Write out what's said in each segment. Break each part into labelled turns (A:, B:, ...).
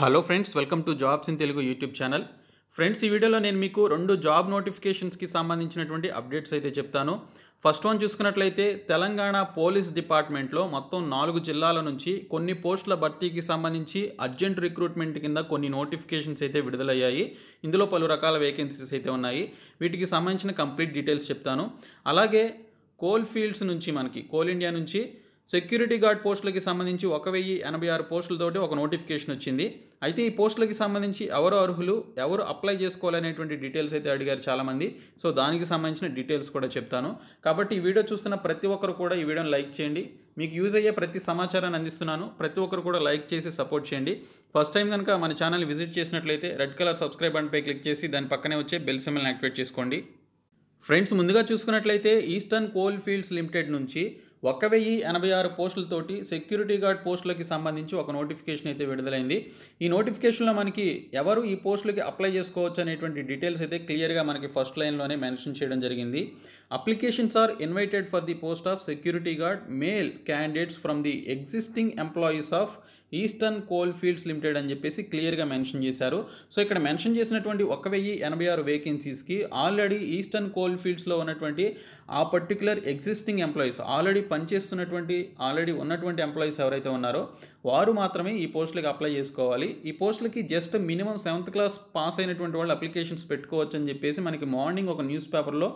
A: hello friends welcome to jobs in Telugu YouTube channel friends ఈ వీడియోలో నేను మీకు రెండు జాబ్ నోటిఫికేషన్స్కి సంబంధించినటువంటి అప్డేట్స్ అయితే చెప్తాను ఫస్ట్ వన్ చూసుకున్నట్లయితే తెలంగాణ పోలీస్ డిపార్ట్మెంట్లో మొత్తం నాలుగు జిల్లాల నుంచి కొన్ని పోస్టుల భర్తీకి సంబంధించి అర్జెంట్ రిక్రూట్మెంట్ కింద కొన్ని నోటిఫికేషన్స్ అయితే విడుదలయ్యాయి ఇందులో పలు రకాల వేకెన్సీస్ అయితే ఉన్నాయి వీటికి సంబంధించిన కంప్లీట్ డీటెయిల్స్ చెప్తాను అలాగే కోల్ ఫీల్డ్స్ నుంచి మనకి కోల్ ఇండియా నుంచి సెక్యూరిటీ గార్డ్ పోస్టులకి సంబంధించి ఒక వెయ్యి ఎనభై ఆరు పోస్టులతోటి ఒక నోటిఫికేషన్ వచ్చింది అయితే ఈ పోస్టులకి సంబంధించి ఎవరు అర్హులు ఎవరు అప్లై చేసుకోవాలనేటువంటి డీటెయిల్స్ అయితే అడిగారు చాలామంది సో దానికి సంబంధించిన డీటెయిల్స్ కూడా చెప్తాను కాబట్టి ఈ వీడియో చూస్తున్న ప్రతి ఒక్కరు కూడా ఈ వీడియోని లైక్ చేయండి మీకు యూజ్ అయ్యే ప్రతి సమాచారాన్ని అందిస్తున్నాను ప్రతి ఒక్కరు కూడా లైక్ చేసి సపోర్ట్ చేయండి ఫస్ట్ టైం కనుక మన ఛానల్ విజిట్ చేసినట్లయితే రెడ్ కలర్ సబ్స్క్రైబ్ బటన్పై క్లిక్ చేసి దాని పక్కనే వచ్చే బెల్ సిమ్మల్ని యాక్టివేట్ చేసుకోండి ఫ్రెండ్స్ ముందుగా చూసుకున్నట్లయితే ఈస్టర్న్ కోల్ ఫీల్డ్స్ లిమిటెడ్ నుంచి ఒక వెయ్యి ఎనభై ఆరు పోస్టులతోటి సెక్యూరిటీ గార్డ్ పోస్టులకి సంబంధించి ఒక నోటిఫికేషన్ అయితే విడుదలైంది ఈ నోటిఫికేషన్లో మనకి ఎవరు ఈ పోస్టులకి అప్లై చేసుకోవచ్చు అనేటువంటి డీటెయిల్స్ అయితే క్లియర్గా మనకి ఫస్ట్ లైన్లోనే మెన్షన్ చేయడం జరిగింది applications are invited for the post of security guard male candidates from the existing employees of Eastern Coal Fields Limited అని చెప్పేసి క్లియర్గా మెన్షన్ చేశారు సో ఇక్కడ మెన్షన్ చేసినటువంటి ఒక వెయ్యి ఎనభై ఆరు వేకెన్సీస్కి ఆల్రెడీ ఈస్టర్న్ కోల్ ఫీల్డ్స్లో ఉన్నటువంటి ఆ పర్టికులర్ ఎగ్జిస్టింగ్ ఎంప్లాయీస్ ఆల్రెడీ పనిచేస్తున్నటువంటి ఆల్రెడీ ఉన్నటువంటి ఎంప్లాయీస్ ఎవరైతే ఉన్నారో వారు మాత్రమే ఈ పోస్టులకు అప్లై చేసుకోవాలి ఈ పోస్టులకి just minimum seventh class pass అయినటువంటి వాళ్ళు అప్లికేషన్స్ పెట్టుకోవచ్చు అని చెప్పేసి మనకి మార్నింగ్ ఒక న్యూస్ పేపర్లో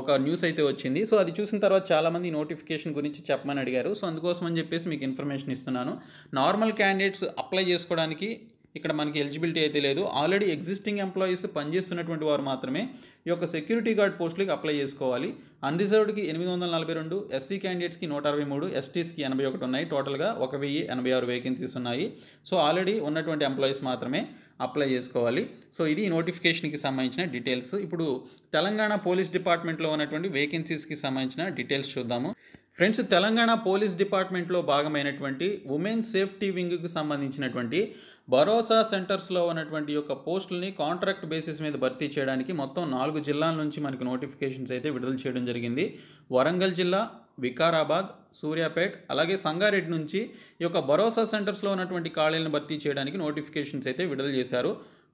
A: ఒక న్యూస్ అయితే వచ్చింది సో అది చూసిన తర్వాత చాలామంది నోటిఫికేషన్ గురించి చెప్పమని అడిగారు సో అందుకోసం అని చెప్పేసి మీకు ఇన్ఫర్మేషన్ ఇస్తున్నాను నార్మల్ క్యాండిడేట్స్ అప్లై చేసుకోవడానికి ఇక్కడ మనకి ఎలిజిబిలిటీ అయితే లేదు ఆల్రెడీ ఎగ్జిస్టింగ్ ఎంప్లాయీస్ పనిచేస్తున్నటువంటి వారు మాత్రమే ఈ యొక్క సెక్యూరిటీ గార్డ్ పోస్టులకి అప్లై చేసుకోవాలి అన్రిజర్వ్డ్కి ఎనిమిది వందల నలభై రెండు ఎస్సీ క్యాండిడేట్స్కి నూట అరవై మూడు ఎస్టీస్కి ఎనభై ఒకటి ఉన్నాయి టోటల్గా ఒక వెయ్యి ఎనభై ఆరు వేకెన్సీస్ ఉన్నాయి సో ఆల్రెడీ ఉన్నటువంటి ఎంప్లాయీస్ మాత్రమే అప్లై చేసుకోవాలి సో ఇది నోటిఫికేషన్కి సంబంధించిన డీటెయిల్స్ ఇప్పుడు తెలంగాణ పోలీస్ డిపార్ట్మెంట్లో ఉన్నటువంటి వేకెన్సీస్కి సంబంధించిన డీటెయిల్స్ చూద్దాము ఫ్రెండ్స్ తెలంగాణ పోలీస్ డిపార్ట్మెంట్లో భాగమైనటువంటి ఉమెన్ సేఫ్టీ వింగ్కి సంబంధించినటువంటి భరోసా సెంటర్స్లో ఉన్నటువంటి యొక్క పోస్టుల్ని కాంట్రాక్ట్ బేసిస్ మీద భర్తీ చేయడానికి మొత్తం నాలుగు జిల్లాల నుంచి మనకి నోటిఫికేషన్స్ అయితే విడుదల చేయడం జరిగింది వరంగల్ జిల్లా వికారాబాద్ సూర్యాపేట్ అలాగే సంగారెడ్డి నుంచి ఈ యొక్క భరోసా సెంటర్స్లో ఉన్నటువంటి ఖాళీలను భర్తీ చేయడానికి నోటిఫికేషన్స్ అయితే విడుదల చేశారు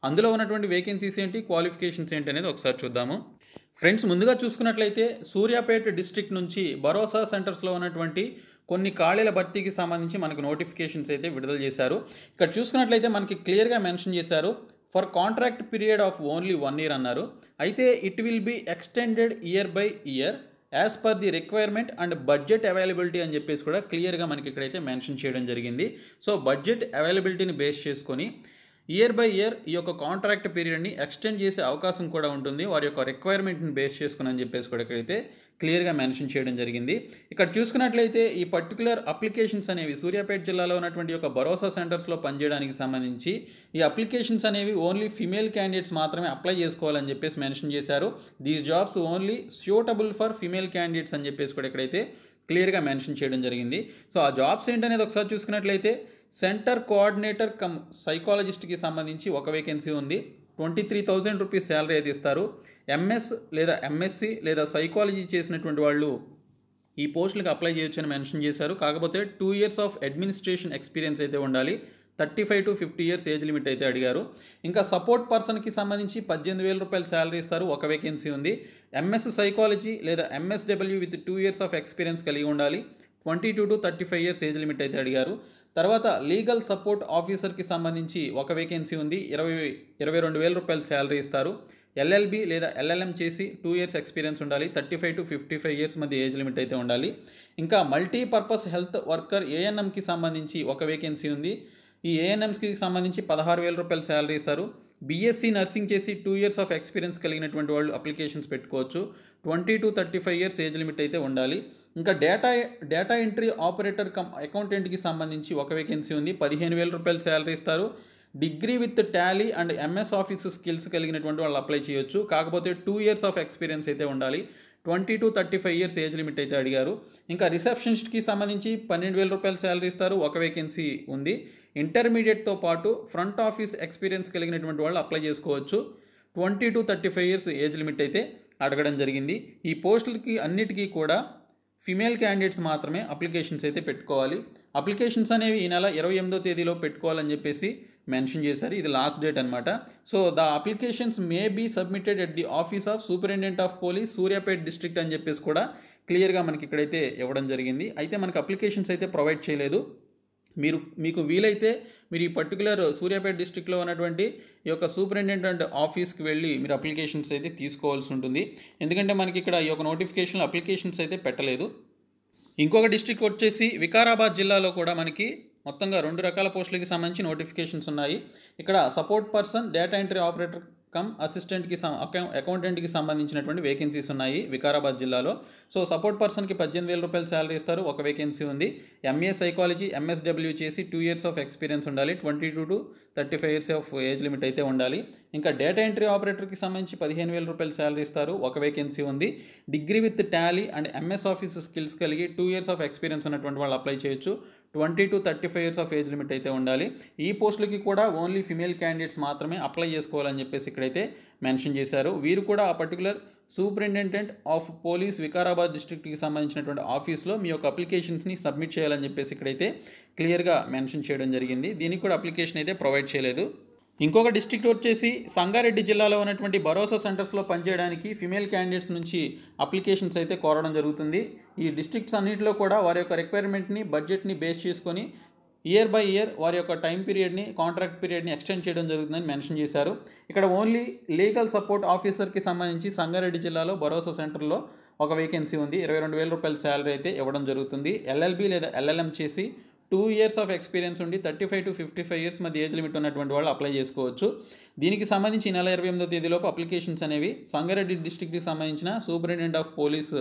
A: అందులో ఉన్నటువంటి వేకెన్సీస్ ఏంటి క్వాలిఫికేషన్స్ ఏంటి అనేది ఒకసారి చూద్దాము ఫ్రెండ్స్ ముందుగా చూసుకున్నట్లయితే సూర్యాపేట డిస్ట్రిక్ట్ నుంచి భరోసా సెంటర్స్లో ఉన్నటువంటి కొన్ని ఖాళీల భర్తీకి సంబంధించి మనకు నోటిఫికేషన్స్ అయితే విడుదల చేశారు ఇక్కడ చూసుకున్నట్లయితే మనకి క్లియర్గా మెన్షన్ చేశారు for contract period of only one year అన్నారు అయితే it will be extended year by year as per the requirement and budget availability అని చెప్పేసి కూడా క్లియర్గా మనకి ఇక్కడైతే మెన్షన్ చేయడం జరిగింది సో బడ్జెట్ అవైలబిలిటీని బేస్ చేసుకొని ఇయర్ బై ఇయర్ ఈ యొక్క కాంట్రాక్ట్ పీరియడ్ని ఎక్స్టెండ్ చేసే అవకాశం కూడా ఉంటుంది వారి యొక్క రిక్వైర్మెంట్ని బేస్ చేసుకుని అని చెప్పేసి కూడా ఇక్కడైతే క్లియర్గా మెన్షన్ చేయడం జరిగింది ఇక్కడ చూసుకున్నట్లయితే ఈ పర్టికులర్ అప్లికేషన్స్ అనేవి సూర్యాపేట జిల్లాలో ఉన్నటువంటి యొక్క భరోసా సెంటర్స్లో పనిచేయడానికి సంబంధించి ఈ అప్లికేషన్స్ అనేవి ఓన్లీ ఫిమేల్ క్యాండిడేట్స్ మాత్రమే అప్లై చేసుకోవాలని చెప్పేసి మెన్షన్ చేశారు these jobs only suitable for female candidates అని చెప్పేసి కూడా ఇక్కడైతే క్లియర్గా మెన్షన్ చేయడం జరిగింది సో ఆ జాబ్స్ ఏంటనేది ఒకసారి చూసుకున్నట్లయితే సెంటర్ కోఆర్డినేటర్ కమ్ సైకాలజిస్ట్కి సంబంధించి ఒక వేకెన్సీ ఉంది twenty three thousand rupees salary అయితే ఇస్తారు ఎంఎస్ లేదా ఎంఎస్సి లేదా సైకాలజీ చేసినటువంటి వాళ్ళు ఈ పోస్టులకు అప్లై చేయొచ్చని మెన్షన్ చేశారు కాకపోతే two years of administration experience అయితే ఉండాలి thirty five to fifty years age limit అయితే అడిగారు ఇంకా సపోర్ట్ పర్సన్కి సంబంధించి పద్దెనిమిది వేల రూపాయలు శాలరీ ఇస్తారు ఒక వేకెన్సీ ఉంది ఎంఎస్ సైకాలజీ లేదా MSW with two years of experience కలిగి ఉండాలి twenty two to thirty five years age limit అయితే అడిగారు తర్వాత లీగల్ సపోర్ట్ ఆఫీసర్కి సంబంధించి ఒక వేకెన్సీ ఉంది ఇరవై ఇరవై రెండు వేల రూపాయలు శాలరీ ఇస్తారు ఎల్ఎల్బి లేదా ఎల్ఎల్ఎం చేసి టూ ఇయర్స్ ఎక్స్పీరియన్స్ ఉండాలి thirty five to fifty five years మధ్య ఏజ్ లిమిట్ అయితే ఉండాలి ఇంకా మల్టీపర్పస్ హెల్త్ వర్కర్ ఏఎన్ఎంకి సంబంధించి ఒక వేకెన్సీ ఉంది ఈ ఏఎన్ఎంస్కి సంబంధించి పదహారు వేల రూపాయలు శాలరీ ఇస్తారు బీఎస్సీ నర్సింగ్ చేసి టూ ఇయర్స్ ఆఫ్ ఎక్స్పీరియన్స్ కలిగినటువంటి వాళ్ళు అప్లికేషన్స్ పెట్టుకోవచ్చు twenty to thirty five years age limit అయితే ఉండాలి ఇంకా data data entry operator cum అకౌంటెంట్కి సంబంధించి ఒక వేకెన్సీ ఉంది పదిహేను వేల రూపాయలు శాలరీ ఇస్తారు degree with tally and MS office skills కలిగినటువంటి వాళ్ళు అప్లై చేయొచ్చు కాకపోతే టూ ఇయర్స్ ఆఫ్ ఎక్స్పీరియన్స్ అయితే ఉండాలి twenty to thirty five years age limit అయితే అడిగారు ఇంకా రిసెప్షనిస్ట్కి సంబంధించి పన్నెండు వేల రూపాయలు శాలరీ ఇస్తారు ఒక వేకెన్సీ ఉంది ఇంటర్మీడియట్తో పాటు ఫ్రంట్ ఆఫీస్ ఎక్స్పీరియన్స్ కలిగినటువంటి వాళ్ళు అప్లై చేసుకోవచ్చు twenty to thirty five years age limit అయితే అడగడం జరిగింది ఈ పోస్టులకి అన్నిటికీ కూడా ఫిమేల్ క్యాండిడేట్స్ మాత్రమే అప్లికేషన్స్ అయితే పెట్టుకోవాలి అప్లికేషన్స్ అనేవి ఈ నెల ఇరవై ఎనిమిదో తేదీలో పెట్టుకోవాలని చెప్పేసి మెన్షన్ చేశారు ఇది లాస్ట్ డేట్ అనమాట so the applications may be submitted at the office of superintendent of police Suryapet district అని చెప్పేసి కూడా క్లియర్గా మనకి ఇక్కడైతే ఇవ్వడం జరిగింది అయితే మనకి అప్లికేషన్స్ అయితే ప్రొవైడ్ చేయలేదు మీరు మీకు వీలైతే మీరు ఈ పర్టికులర్ సూర్యాపేట డిస్టిక్లో ఉన్నటువంటి ఈ యొక్క సూపరింటెండెంట్ ఆఫీస్కి వెళ్ళి మీరు అప్లికేషన్స్ అయితే తీసుకోవాల్సి ఉంటుంది ఎందుకంటే మనకి ఇక్కడ ఈ యొక్క నోటిఫికేషన్లో అప్లికేషన్స్ అయితే పెట్టలేదు ఇంకొక డిస్ట్రిక్ట్ వచ్చేసి వికారాబాద్ జిల్లాలో కూడా మనకి మొత్తంగా రెండు రకాల పోస్టులకి సంబంధించి నోటిఫికేషన్స్ ఉన్నాయి ఇక్కడ support person data entry operator cum అసిస్టెంట్కి అకౌంటెంట్కి సంబంధించినటువంటి వేకెన్సీస్ ఉన్నాయి వికారాబాద్ జిల్లాలో సో సపోర్ట్ పర్సన్కి పద్దెనిమిది వేల రూపాయలు శాలరీ ఇస్తారు ఒక వేకెన్సీ ఉంది ఎంఏ సైకాలజీ ఎంఎస్డబ్ల్యూ చేసి టూ ఇయర్స్ ఆఫ్ ఎక్స్పీరియన్స్ ఉండాలి twenty two to thirty five years of age limit అయితే ఉండాలి ఇంకా డేటా ఎంట్రీ ఆపరేటర్కి సంబంధించి పదిహేను వేల రూపాయలు శాలరీ ఇస్తారు ఒక వేకెన్సీ ఉంది degree with tally and MS office skills కలిగి టూ ఇయర్స్ ఆఫ్ ఎక్స్పీరియన్స్ ఉన్నటువంటి వాళ్ళు అప్లై చేయొచ్చు twenty to thirty five years of age limit అయితే ఉండాలి ఈ పోస్టులకి కూడా ఓన్లీ ఫిమేల్ క్యాండిడేట్స్ మాత్రమే అప్లై చేసుకోవాలని చెప్పేసి ఇక్కడైతే మెన్షన్ చేశారు వీరు కూడా ఆ particular superintendent of police Vikarabad డిస్ట్రిక్ట్కి సంబంధించినటువంటి ఆఫీస్లో మీ యొక్క అప్లికేషన్స్ని సబ్మిట్ చేయాలని చెప్పేసి ఇక్కడైతే క్లియర్గా మెన్షన్ చేయడం జరిగింది దీనికి కూడా అప్లికేషన్ అయితే ప్రొవైడ్ చేయలేదు ఇంకొక డిస్ట్రిక్ట్ వచ్చేసి సంగారెడ్డి జిల్లాలో ఉన్నటువంటి భరోసా సెంటర్స్లో పనిచేయడానికి ఫిమేల్ క్యాండిడేట్స్ నుంచి అప్లికేషన్స్ అయితే కోరడం జరుగుతుంది ఈ డిస్ట్రిక్ట్స్ అన్నింటిలో కూడా వారి యొక్క రిక్వైర్మెంట్ని బడ్జెట్ని బేస్ చేసుకొని ఇయర్ బై ఇయర్ వారి యొక్క టైం పీరియడ్ని కాంట్రాక్ట్ పీరియడ్ని ఎక్స్టెండ్ చేయడం జరుగుతుందని మెన్షన్ చేశారు ఇక్కడ ఓన్లీ లీగల్ సపోర్ట్ ఆఫీసర్కి సంబంధించి సంగారెడ్డి జిల్లాలో భరోసా సెంటర్లో ఒక వేకెన్సీ ఉంది ఇరవై రెండు వేల రూపాయల శాలరీ అయితే ఇవ్వడం జరుగుతుంది ఎల్ఎల్బి లేదా ఎల్ఎల్ఎం చేసి టూ ఇయర్స్ ఆఫ్ ఎక్స్పీరియన్స్ ఉండి thirty five to fifty five years మధ్య ఏజ్ లిమిట్ ఉన్నటువంటి వాళ్ళు అప్లై చేసుకోవచ్చు దీనికి సంబంధించి నెల ఇరవై ఎనిమిదో తేదీలోపు అప్లికేషన్స్ అనేవి సంగారెడ్డి డిస్టిక్కి సంబంధించిన సూపరింటెండెంట్ ఆఫ్ పోలీస్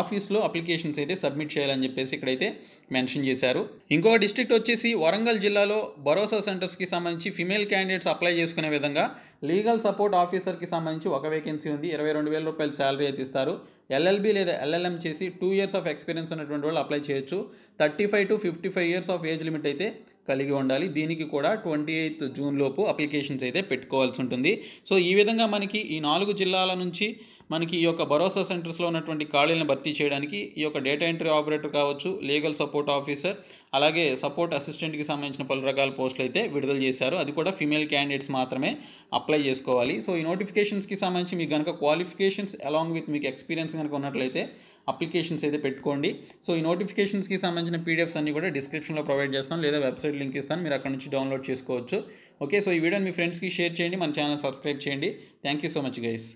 A: ఆఫీస్లో అప్లికేషన్స్ అయితే సబ్మిట్ చేయాలని చెప్పేసి ఇక్కడైతే మెన్షన్ చేశారు ఇంకో డిస్ట్రిక్ట్ వచ్చేసి వరంగల్ జిల్లాలో భరోసా సెంటర్స్కి సంబంధించి ఫిమేల్ క్యాండిడేట్స్ అప్లై చేసుకునే విధంగా లీగల్ సపోర్ట్ ఆఫీసర్కి సంబంధించి ఒక వేకెన్సీ ఉంది ఇరవై రెండు వేల రూపాయల శాలరీ అయితే ఇస్తారు ఎల్ఎల్బి లేదా ఎల్ఎల్ఎం చేసి టూ ఇయర్స్ ఆఫ్ ఎక్స్పీరియన్స్ ఉన్నటువంటి వాళ్ళు అప్లై చేయొచ్చు thirty five to fifty five years of age limit అయితే కలిగి ఉండాలి దీనికి కూడా ట్వంటీ ఎయిత్ జూన్ లోపు అప్లికేషన్స్ అయితే పెట్టుకోవాల్సి ఉంటుంది సో ఈ విధంగా మనకి ఈ నాలుగు జిల్లాల నుంచి మనకి ఈ యొక్క భరోసా సెంటర్స్లో ఉన్నటువంటి ఖాళీలను భర్తీ చేయడానికి ఈ యొక్క డేటా ఎంట్రీ ఆపరేటర్ కావచ్చు లీగల్ సపోర్ట్ ఆఫీసర్ అలాగే సపోర్ట్ అసిస్టెంట్కి సంబంధించిన పలు రకాల పోస్టులు అయితే విడుదల చేశారు అది కూడా ఫీమేల్ క్యాండిడేట్స్ మాత్రమే అప్లై చేసుకోవాలి సో ఈ నోటిఫికేషన్స్కి సంబంధించి మీకు కనుక క్వాలిఫికేషన్స్ అలాంగ్ విత్ మీకు ఎక్స్పీరియన్స్ కనుక ఉన్నట్లయితే అప్లికేషన్స్ అయితే పెట్టుకోండి సో ఈ నోటిఫికేషన్స్కి సంబంధించిన పీడిఎఫ్స్ అన్ని కూడా డిస్క్రిప్షన్లో ప్రొవైడ్ చేస్తాను లేదా వెబ్సైట్ లింక్ ఇస్తాను మీరు అక్కడ నుంచి డౌన్లోడ్ చేసుకోవచ్చు ఓకే సో ఈ వీడియోని మీ ఫ్రెండ్స్కి షేర్ చేయండి మన ఛానల్ సబ్స్క్రైబ్ చేయండి thank you so much guys